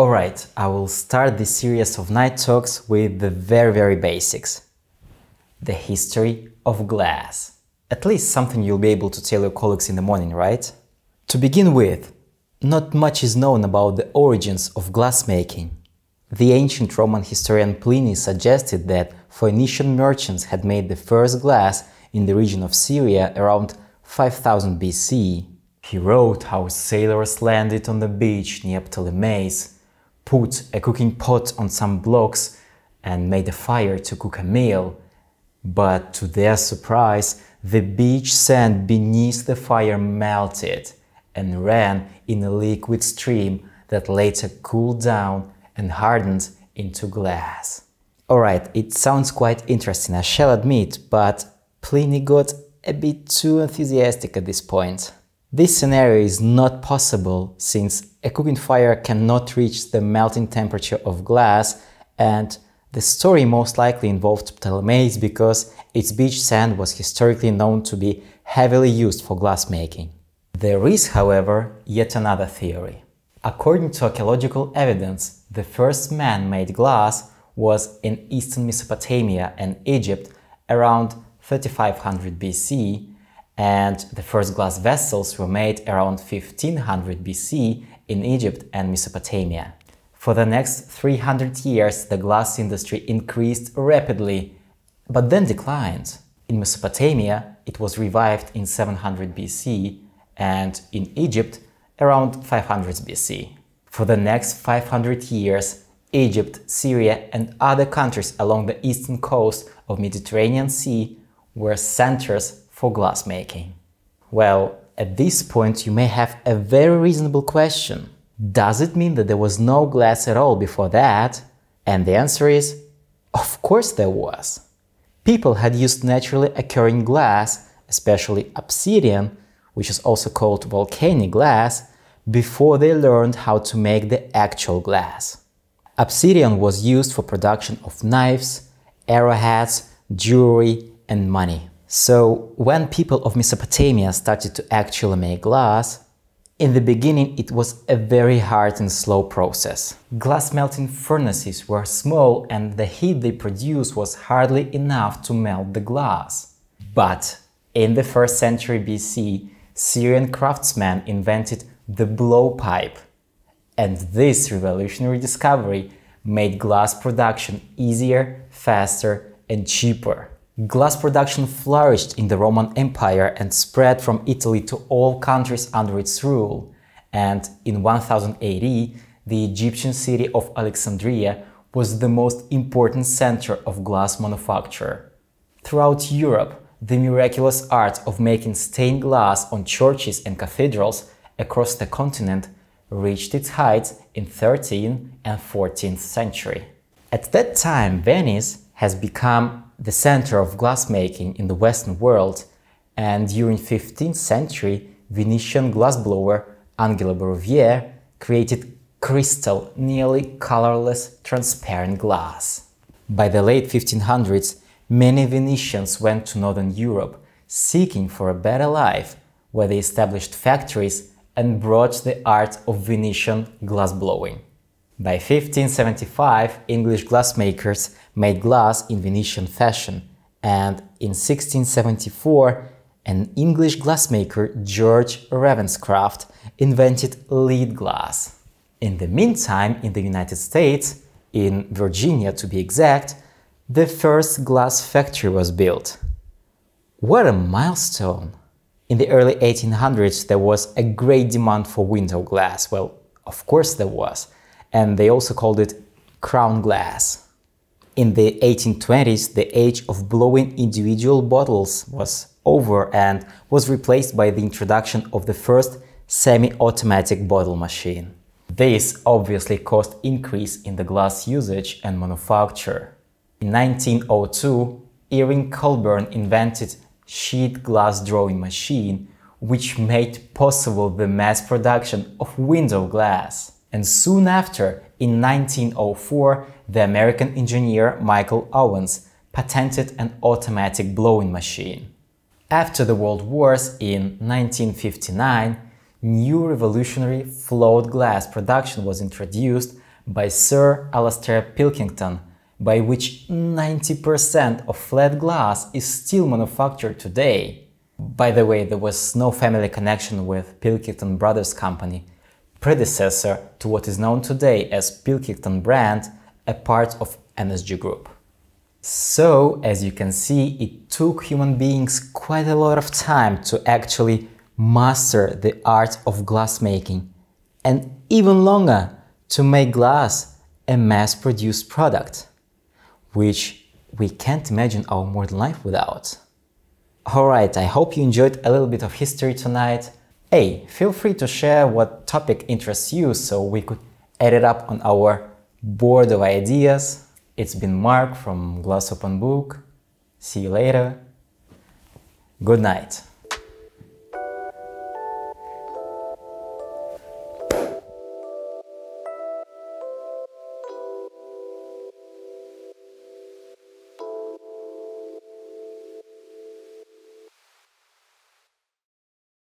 Alright, I will start this series of night talks with the very, very basics. The history of glass. At least something you'll be able to tell your colleagues in the morning, right? To begin with, not much is known about the origins of glassmaking. The ancient Roman historian Pliny suggested that Phoenician merchants had made the first glass in the region of Syria around 5000 BC. He wrote how sailors landed on the beach near Ptolemais put a cooking pot on some blocks and made a fire to cook a meal. But to their surprise, the beach sand beneath the fire melted and ran in a liquid stream that later cooled down and hardened into glass. Alright, it sounds quite interesting, I shall admit, but Pliny got a bit too enthusiastic at this point. This scenario is not possible since a cooking fire cannot reach the melting temperature of glass and the story most likely involved Ptolemais because its beach sand was historically known to be heavily used for glassmaking. There is, however, yet another theory. According to archaeological evidence, the first man-made glass was in eastern Mesopotamia and Egypt around 3500 BC and the first glass vessels were made around 1500 BC in Egypt and Mesopotamia. For the next 300 years, the glass industry increased rapidly, but then declined. In Mesopotamia, it was revived in 700 BC, and in Egypt, around 500 BC. For the next 500 years, Egypt, Syria, and other countries along the eastern coast of Mediterranean Sea were centers for glassmaking? Well, at this point you may have a very reasonable question. Does it mean that there was no glass at all before that? And the answer is, of course there was. People had used naturally occurring glass, especially obsidian, which is also called volcanic glass, before they learned how to make the actual glass. Obsidian was used for production of knives, arrowheads, jewelry, and money. So when people of Mesopotamia started to actually make glass, in the beginning it was a very hard and slow process. Glass melting furnaces were small and the heat they produced was hardly enough to melt the glass. But in the 1st century BC, Syrian craftsmen invented the blowpipe. And this revolutionary discovery made glass production easier, faster and cheaper. Glass production flourished in the Roman Empire and spread from Italy to all countries under its rule, and in 1000 AD, the Egyptian city of Alexandria was the most important center of glass manufacture. Throughout Europe, the miraculous art of making stained glass on churches and cathedrals across the continent reached its height in 13th and 14th century. At that time, Venice has become the center of glassmaking in the Western world, and during 15th century, Venetian glassblower Angelo Bouvier created crystal, nearly colorless, transparent glass. By the late 1500s, many Venetians went to Northern Europe seeking for a better life, where they established factories and brought the art of Venetian glassblowing. By 1575, English glassmakers made glass in Venetian fashion, and in 1674, an English glassmaker, George Ravenscroft, invented lead glass. In the meantime, in the United States, in Virginia to be exact, the first glass factory was built. What a milestone! In the early 1800s, there was a great demand for window glass. Well, of course there was and they also called it crown glass. In the 1820s, the age of blowing individual bottles was over and was replaced by the introduction of the first semi-automatic bottle machine. This obviously caused increase in the glass usage and manufacture. In 1902, Erin Colburn invented sheet glass drawing machine, which made possible the mass production of window glass. And soon after, in 1904, the American engineer Michael Owens patented an automatic blowing machine. After the World Wars in 1959, new revolutionary float glass production was introduced by Sir Alastair Pilkington, by which 90% of flat glass is still manufactured today. By the way, there was no family connection with Pilkington Brothers Company, predecessor to what is known today as Pilkington brand, a part of MSG Group. So, as you can see, it took human beings quite a lot of time to actually master the art of glassmaking, and even longer to make glass a mass produced product, which we can't imagine our modern life without. Alright, I hope you enjoyed a little bit of history tonight. A. Feel free to share what topic interests you so we could add it up on our board of ideas. It's been Mark from Glass Open Book. See you later. Good night.